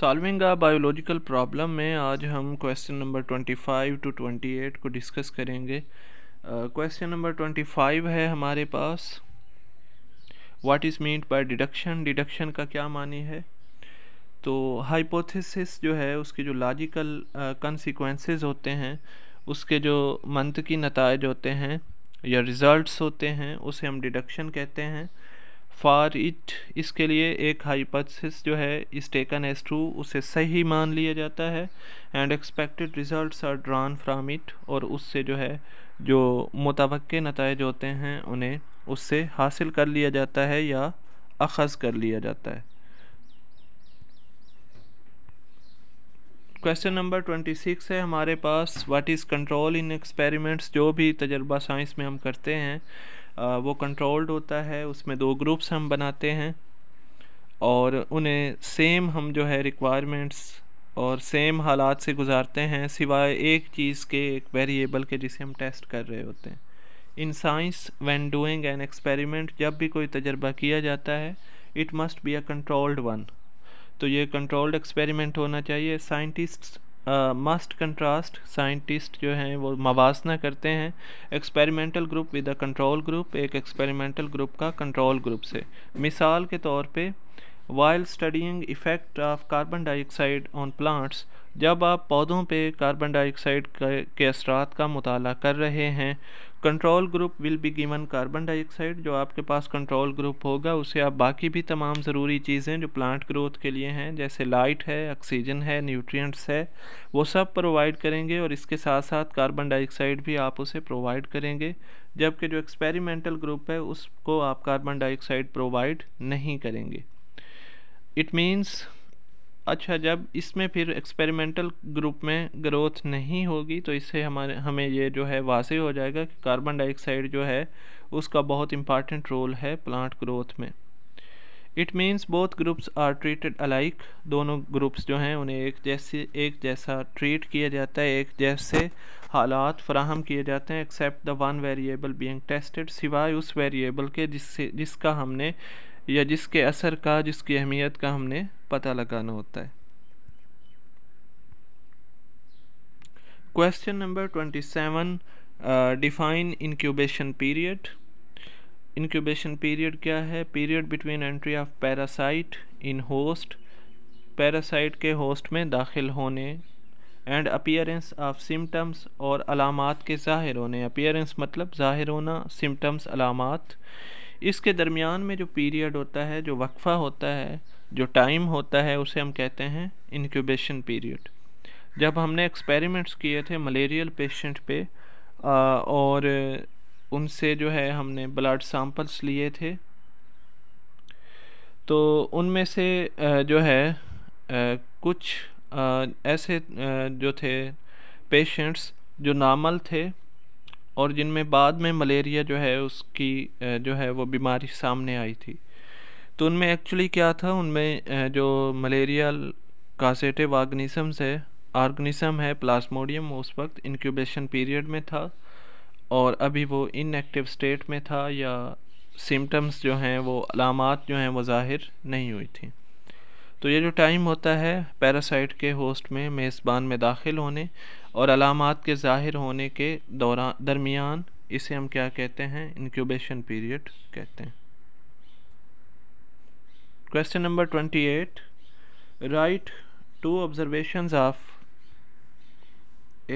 solving a biological problem में आज हम question number twenty five to twenty eight को डिस्कस करेंगे क्वेश्चन नंबर ट्वेंटी फाइव है हमारे पास what is meant by deduction deduction का क्या मानी है तो हाइपोथेसिस जो है उसके जो लॉजिकल कंसिक्वेंसेस uh, होते हैं उसके जो मंथ की नतज होते हैं या रिज़ल्ट्स होते हैं उसे हम डिडक्शन कहते हैं फॉर इट इसके लिए एक हाइपथिस जो है इस टेकन एज ट्रू उसे सही मान लिया जाता है and expected results are drawn from it और उससे जो है जो मुतवक़ नतज होते हैं उन्हें उससे हासिल कर लिया जाता है या अखज़ कर लिया जाता है क्वेश्चन नंबर ट्वेंटी सिक्स है हमारे पास what is control in experiments जो भी तजर्बा साइंस में हम करते हैं वो कंट्रोल्ड होता है उसमें दो ग्रुप्स हम बनाते हैं और उन्हें सेम हम जो है रिक्वायरमेंट्स और सेम हालात से गुजारते हैं सिवाय एक चीज़ के एक वेरिएबल के जिसे हम टेस्ट कर रहे होते हैं in science when doing an experiment जब भी कोई तजर्बा किया जाता है it must be a controlled one तो ये कंट्रोल्ड एक्सपेरिमेंट होना चाहिए साइंटिस्ट्स मस्ट कंट्रास्ट साइंटिस्ट जो हैं वो मवासना करते हैं experimental group with a control group एक एक्सपेरिमेंटल ग्रुप का कंट्रोल ग्रुप से मिसाल के तौर पे while studying effect of carbon dioxide on plants जब आप पौधों पे कार्बन डाइऑक्साइड के असरात का मताल कर रहे हैं control group will be given carbon dioxide जो आपके पास कंट्रोल ग्रुप होगा उसे आप बाकी भी तमाम ज़रूरी चीज़ें जो प्लांट ग्रोथ के लिए हैं जैसे लाइट है ऑक्सीजन है न्यूट्रिएंट्स है वो सब प्रोवाइड करेंगे और इसके साथ साथ कार्बन डाइऑक्साइड भी आप उसे प्रोवाइड करेंगे जबकि जो एक्सपेरिमेंटल ग्रुप है उसको आप कार्बन डाइऑक्साइड प्रोवाइड नहीं करेंगे इट मीन्स अच्छा जब इसमें फिर एक्सपेरिमेंटल ग्रुप में ग्रोथ नहीं होगी तो इससे हमारे हमें ये जो है वाजे हो जाएगा कि कार्बन डाइऑक्साइड जो है उसका बहुत इम्पॉर्टेंट रोल है प्लांट ग्रोथ में it means both groups are treated alike दोनों ग्रुप्स जो हैं उन्हें एक जैसे एक जैसा ट्रीट किया जाता है एक जैसे हालात फराहम किए जाते हैं except the one variable being tested सिवाय उस वेरिएबल के जिससे जिसका हमने या जिसके असर का जिसकी अहमियत का हमने पता लगाना होता है question number twenty seven define incubation period incubation period क्या है period between entry of parasite in host parasite के होस्ट में दाखिल होने एंड अपियरेंस ऑफ सिम्टम्स और अलामत के ज़ाहिर होने अपियरेंस मतलब ज़ाहिर होना सिम्टम्स अलामत इसके दरमियान में जो पीरियड होता है जो वक्फ़ा होता है जो टाइम होता है उसे हम कहते हैं इनक्यूबेशन पीरियड जब हमने एक्सपेरिमेंट्स किए थे मलेरियल पेशेंट पे आ, और उनसे जो है हमने ब्लड सैम्पल्स लिए थे तो उनमें से जो है कुछ ऐसे जो थे पेशेंट्स जो नॉर्मल थे और जिनमें बाद में मलेरिया जो है उसकी जो है वो बीमारी सामने आई थी तो उनमें एक्चुअली क्या था उनमें जो मलेरिया कासेटिव ऑर्गनिसम्स है ऑर्गनिसम है प्लास्मोडियम उस वक्त इनक्यूबेशन पीरियड में था और अभी वो इनएक्टिव स्टेट में था या सिम्टम्स जो हैं वो अलामत जो हैं वो ज़ाहिर नहीं हुई थी तो ये जो टाइम होता है पैरासाइट के होस्ट में मेज़बान में दाखिल होने और अलामत के ज़ाहिर होने के दौरान दरमियान इसे हम क्या कहते हैं इनक्यूबेशन पीरियड कहते हैं Question number 28 Write two observations of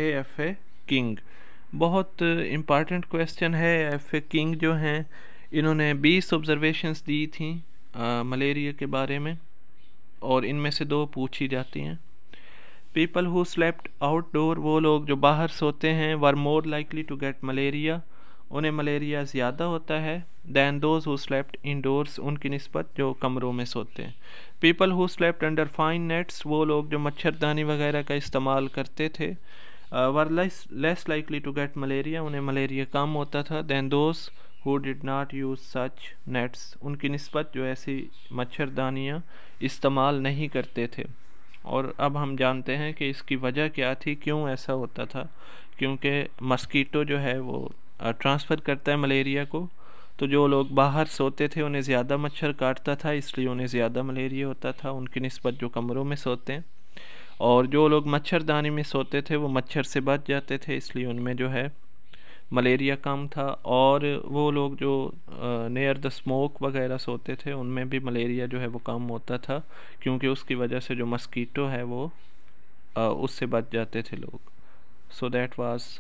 A F A King बहुत इम्पॉर्टेंट क्वेश्चन है एफ ए किंग जो हैं इन्होंने 20 ऑब्जर्वेशंस दी थी मलेरिया के बारे में और इनमें से दो पूछी जाती हैं पीपल हु स्लेप्ट आउटडोर वो लोग जो बाहर सोते हैं were more likely to get malaria उन्हें मलेरिया ज़्यादा होता है than those who slept indoors उनकी नस्बत जो कमरों में सोते हैं people who slept under fine nets वो लोग जो मच्छरदानी वगैरह का इस्तेमाल करते थे were less likely to get malaria उन्हें मलेरिया कम होता था than those who did not use such nets उनकी नस्बत जो ऐसी मच्छरदानियाँ इस्तेमाल नहीं करते थे और अब हम जानते हैं कि इसकी वजह क्या थी क्यों ऐसा होता था क्योंकि मस्कीटो जो है वो ट्रांसफ़र uh, करता है मलेरिया को तो जो लोग बाहर सोते थे उन्हें ज़्यादा मच्छर काटता था इसलिए उन्हें ज़्यादा मलेरिया होता था उनकी नस्बत जो कमरों में सोते हैं और जो लोग मच्छरदानी में सोते थे वो मच्छर से बच जाते थे इसलिए उनमें जो है मलेरिया कम था और वो लोग जो नियर द स्मोक वगैरह सोते थे उनमें भी मलेरिया जो है वो कम होता था क्योंकि उसकी वजह से जो मस्कीटो है वो उससे बच जाते थे लोग सो दैट वाज़